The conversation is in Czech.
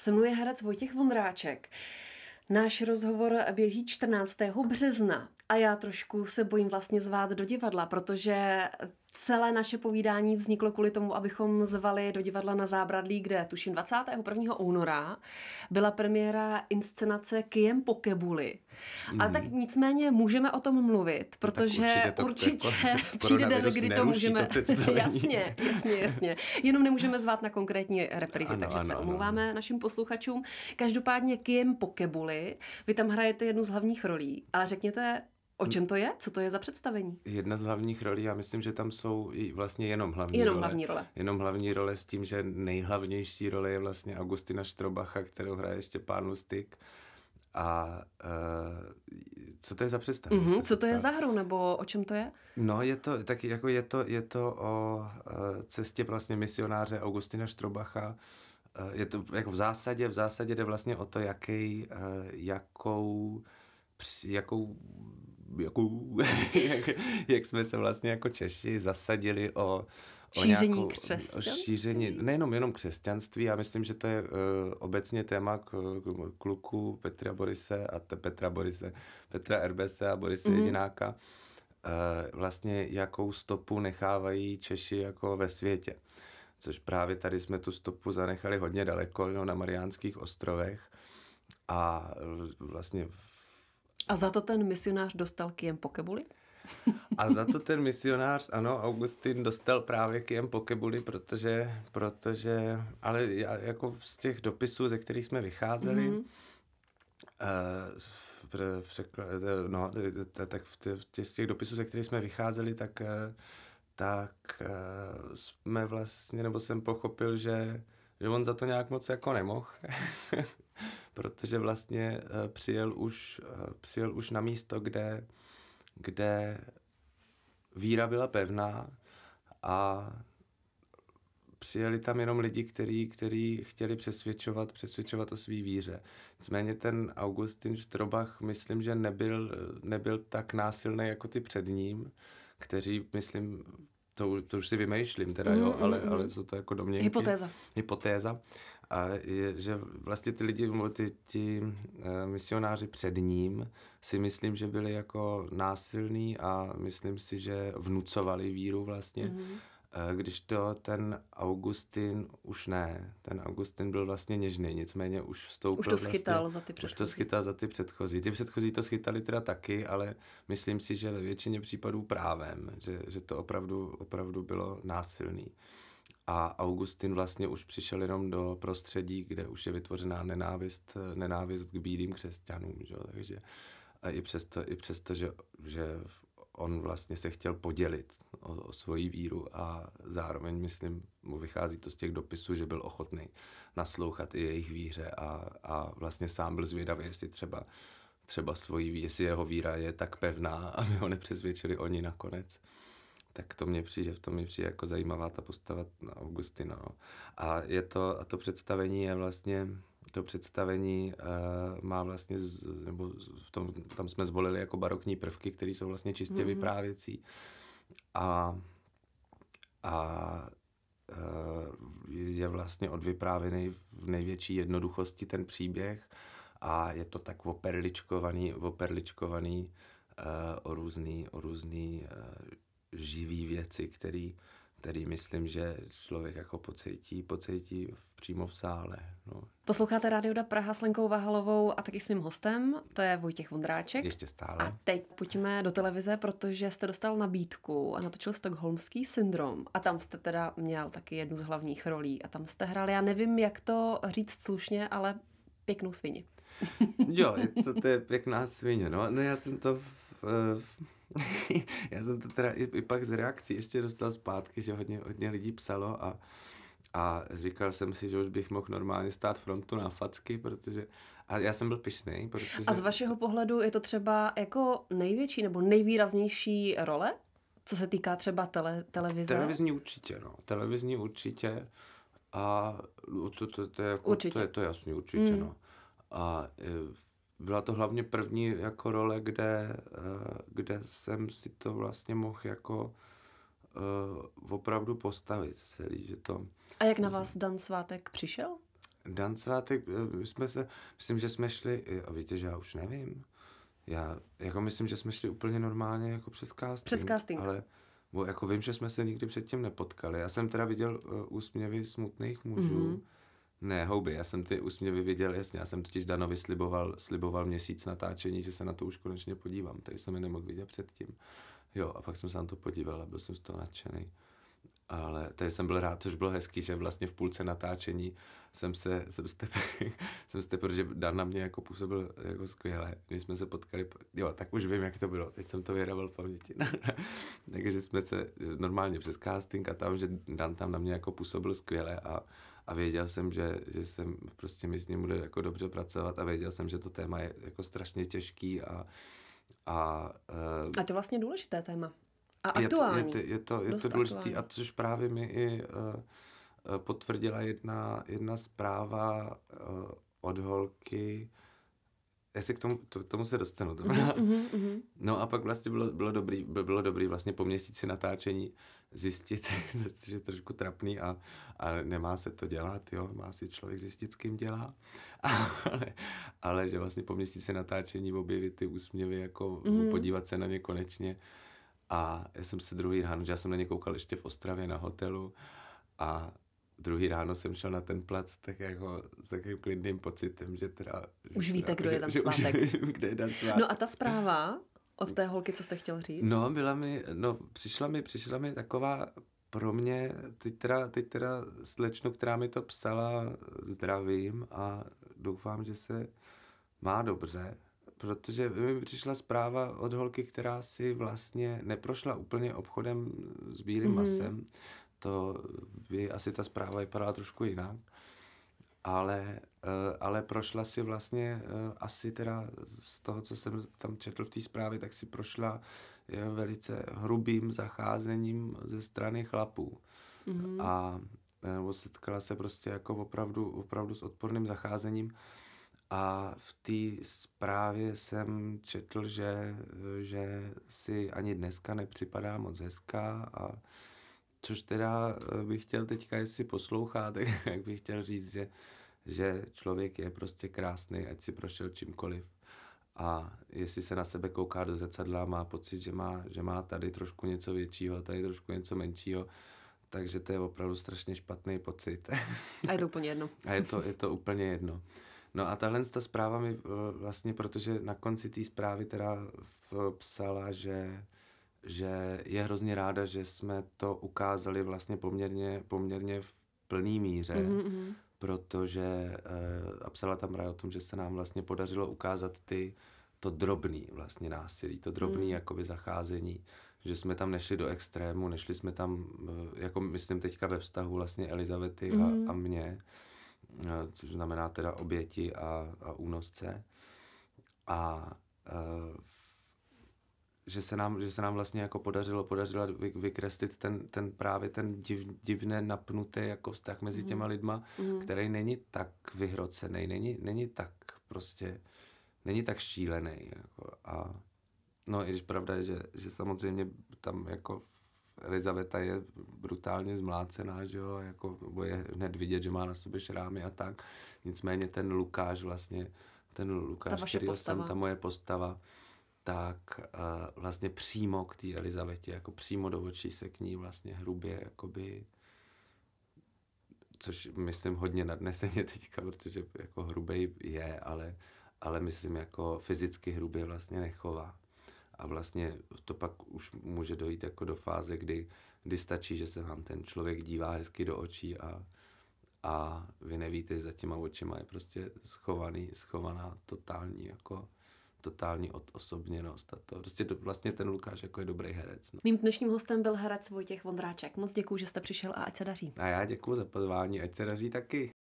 Se mnou je herec Vojtěch Vondráček. Náš rozhovor běží 14. března a já trošku se bojím vlastně zvát do divadla, protože celé naše povídání vzniklo kvůli tomu, abychom zvali do divadla na Zábradlí, kde tuším 21. února byla premiéra inscenace Kiem po Kebuli. Mm. A tak nicméně můžeme o tom mluvit, no protože tak určitě, to, jako určitě jako, přijde den, kdy to můžeme... To jasně, jasně, jasně. Jenom nemůžeme zvát na konkrétní reprízy, takže ano, se omluváme ano. našim posluchačům. Každopádně Kiem po Kebuli, vy tam hrajete jednu z hlavních rolí, ale řekněte O čem to je? Co to je za představení? Jedna z hlavních rolí, já myslím, že tam jsou i vlastně jenom hlavní jenom role. Hlavní role. Jenom hlavní role s tím, že nejhlavnější role je vlastně Augustina Štrobacha, kterou hraje ještě pán Lustig. A uh, co to je za představení? Mm-hmm, co to je za hru, nebo o čem to je? No, je to, tak jako je to, je to o uh, cestě vlastně misionáře Augustina Štrobacha, eh, je to jako v zásadě, v zásadě jde vlastně o to, jaký, jakou jakou, jakou jak, jak jsme se vlastně jako Češi zasadili o, o šíření nějakou, křesťanství. O šíření, nejenom jenom křesťanství, já myslím, že to je uh, obecně téma k, k, kluku Petra Borise a te, Petra Borise, Petra Erbese a Borise mm-hmm. Jedináka. Uh, vlastně jakou stopu nechávají Češi jako ve světě. Což právě tady jsme tu stopu zanechali hodně daleko, no, na Mariánských ostrovech a vlastně a za to ten misionář dostal kijem pokebuli? A za to ten misionář, ano, Augustin dostal právě kijem pokebuli, protože, protože, ale já, jako z těch dopisů, ze kterých jsme vycházeli, mm-hmm. Uh, překla, eh, no, tak v těch, z těch dopisů, ze kterých jsme vycházeli, tak, eh, tak jsme vlastně, nebo jsem pochopil, že že on za to nějak moc jako nemohl, protože vlastně eh, přijel už, eh, přijel už na místo, kde, kde víra byla pevná a přijeli tam jenom lidi, kteří který chtěli přesvědčovat, přesvědčovat o své víře. Nicméně ten Augustin Štrobach, myslím, že nebyl, nebyl tak násilný jako ty před ním, kteří, myslím, to, to už si vymýšlím teda, mm, jo, ale, mm-hmm. ale jsou to jako domněnky. Hypotéza. Hypotéza. A je, že vlastně ty lidi, ty, ti eh, misionáři před ním si myslím, že byli jako násilní a myslím si, že vnucovali víru vlastně. Mm. Eh, když to ten Augustin už ne, ten Augustin byl vlastně něžný, nicméně už vstoupil. Už to vlastně- schytal vlastně, za ty předchozí. Už to schytal za ty předchozí. Ty předchozí to schytali teda taky, ale myslím si, že ve většině případů právem, že, že to opravdu, opravdu bylo násilný. A Augustin vlastně už přišel jenom do prostředí, kde už je vytvořená nenávist, nenávist k bílým křesťanům. Že? Takže eh, i přesto, i přesto že, že on vlastně se chtěl podělit o, o svoji víru a zároveň, myslím, mu vychází to z těch dopisů, že byl ochotný naslouchat i jejich víře a, a vlastně sám byl zvědavý, jestli třeba třeba svoji, jestli jeho víra je tak pevná, aby ho nepřesvědčili oni nakonec. Tak to mě přijde, v tom mě přijde jako zajímavá ta postava na Augustina. No. A, je to, a to představení je vlastně to představení uh, má vlastně, z, nebo v tom, tam jsme zvolili jako barokní prvky, které jsou vlastně čistě mm-hmm. vyprávěcí. A, a uh, je vlastně odvyprávěný v největší jednoduchosti ten příběh a je to tak operličkovaný, operličkovaný uh, o různý, o různý uh, živý věci, který který myslím, že člověk jako pocítí, pocítí přímo v sále. No. Posloucháte da Praha s Lenkou Vahalovou a taky s mým hostem, to je Vojtěch Vondráček. Ještě stále. A teď pojďme do televize, protože jste dostal nabídku a natočil Stockholmský syndrom a tam jste teda měl taky jednu z hlavních rolí a tam jste hrál. já nevím, jak to říct slušně, ale pěknou svině. jo, to, to je pěkná svině, no. no já jsem to já jsem to teda i, i pak z reakcí ještě dostal zpátky, že hodně, hodně lidí psalo a, a říkal jsem si, že už bych mohl normálně stát frontu na facky, protože a já jsem byl pišný. Protože... A z vašeho pohledu je to třeba jako největší nebo nejvýraznější role? Co se týká třeba tele, televize? Televizní určitě, no. Televizní určitě. A to, to, to, to, je, jako, určitě. to je to jasně určitě, mm. no. A e, byla to hlavně první jako role, kde, eh, kde jsem si to vlastně mohl jako uh, opravdu postavit celý, že to... A jak na vás Dan Svátek přišel? Dan Svátek, eh, my jsme se, myslím, že jsme šli, a víte, že já už nevím, já jako myslím, že jsme šli úplně normálně jako přes casting. Přes casting. Ale bo, jako vím, že jsme se nikdy předtím nepotkali. Já jsem teda viděl uh, úsměvy smutných mužů, mm-hmm ne, houby, já jsem ty úsměvy viděl, jasně, já jsem totiž Danovi sliboval, sliboval měsíc natáčení, že se na to už konečně podívám, takže jsem je nemohl vidět předtím. Jo, a pak jsem se na to podíval a byl jsem z toho nadšený. Ale tady jsem byl rád, což bylo hezký, že vlastně v půlce natáčení jsem se, jsem s tebe, jsem s tebe, že Dan na mě jako působil jako skvěle, když jsme se potkali, jo, tak už vím, jak to bylo, teď jsem to vyhrával v paměti. Takže jsme se normálně přes casting a tam, že Dan tam na mě jako působil skvěle a, a věděl jsem, že, že jsem prostě mi s ním bude jako dobře pracovat a věděl jsem, že to téma je jako strašně těžký a a, uh, a to je vlastně důležité téma. A aktuální. Je to, je to, je to, je to důležité a což právě mi i uh, potvrdila jedna, jedna zpráva uh, od holky, já se k tomu, to, tomu se dostanu. To mm-hmm, mm-hmm. No a pak vlastně bylo, bylo dobrý, bylo dobrý vlastně po měsíci natáčení zjistit, což je trošku trapný a, a nemá se to dělat, jo, má si člověk zjistit, s kým dělá, ale, ale že vlastně po měsíci natáčení objevit ty úsměvy, jako mm-hmm. podívat se na ně konečně a já jsem se druhý ráno, já jsem na ně koukal ještě v Ostravě na hotelu a druhý ráno jsem šel na ten plac tak jako s takovým klidným pocitem, že teda... Že už víte, teda, kdo je tam jako, svátek. Že, že, kde je tam svátek. No a ta zpráva od té holky, co jste chtěl říct? No, byla mi, no, přišla mi, přišla mi taková pro mě, teď teda, teď teda slečnu, která mi to psala, zdravím a doufám, že se má dobře, protože mi přišla zpráva od holky, která si vlastně neprošla úplně obchodem s bílým mm-hmm. masem, to by asi ta zpráva vypadala trošku jinak. Ale, eh, ale prošla si vlastně, eh, asi teda z toho, co jsem tam četl v té zprávě, tak si prošla eh, velice hrubým zacházením ze strany chlapů. Mm-hmm. A nebo setkala se prostě jako opravdu, opravdu s odporným zacházením. A v té zprávě jsem četl, že, že si ani dneska nepřipadá moc hezká a Což teda eh, bych chtěl teďka, jestli poslouchá, tak jak bych chtěl říct, že, že člověk je prostě krásný, ať si prošel čímkoliv. A jestli se na sebe kouká do zrcadla, má pocit, že má, že má tady trošku něco většího, tady trošku něco menšího, takže to je opravdu strašně špatný pocit. A je to úplně jedno. A je to, je to úplně jedno. No a tahle ta zpráva mi eh, vlastně, protože na konci té zprávy teda psala, že že je hrozně ráda, že jsme to ukázali vlastně poměrně, poměrně v plný míře, mm-hmm. protože uh, eh, a psala tam právě o tom, že se nám vlastně podařilo ukázat ty to drobný vlastně násilí, to drobný mm. jakoby zacházení, že jsme tam nešli do extrému, nešli jsme tam, eh, jako myslím teďka ve vztahu vlastně Elizavety mm. a, mhm. a mě, eh, což znamená teda oběti a, a únosce. A uh, že se nám, že se nám vlastně jako podařilo, podařilo vy, vykreslit ten, ten právě ten div, divné napnuté jako vztah mezi mhm. těma lidma, mm. který není tak vyhrocený, není, není tak prostě, není tak šílený. Jako a no i když pravda je, že, že samozřejmě tam jako Elizaveta je brutálně zmlácená, že jo, jako je hned vidět, že má na sobě šrámy a tak. Nicméně ten Lukáš vlastně, ten Lukáš, který jsem, ta moje postava, tak uh, vlastně přímo k té Elizavetě, jako přímo do očí se k ní vlastně hrubě, jakoby, což myslím hodně nadneseně teďka, protože jako hrubej je, ale, ale myslím jako fyzicky hrubě vlastně nechová. A vlastně to pak už může dojít jako do fáze, kdy, kdy stačí, že se vám ten člověk dívá hezky do očí a, a vy nevíte, že za těma očima je prostě schovaný, schovaná totální jako totální odosobněnost a to. Prostě do, vlastně ten Lukáš jako je dobrý herec. No. Mým dnešním hostem byl herec Vojtěch Vondráček. Moc děkuji, že jste přišel a ať se daří. A já děkuji za pozvání, ať se daří taky.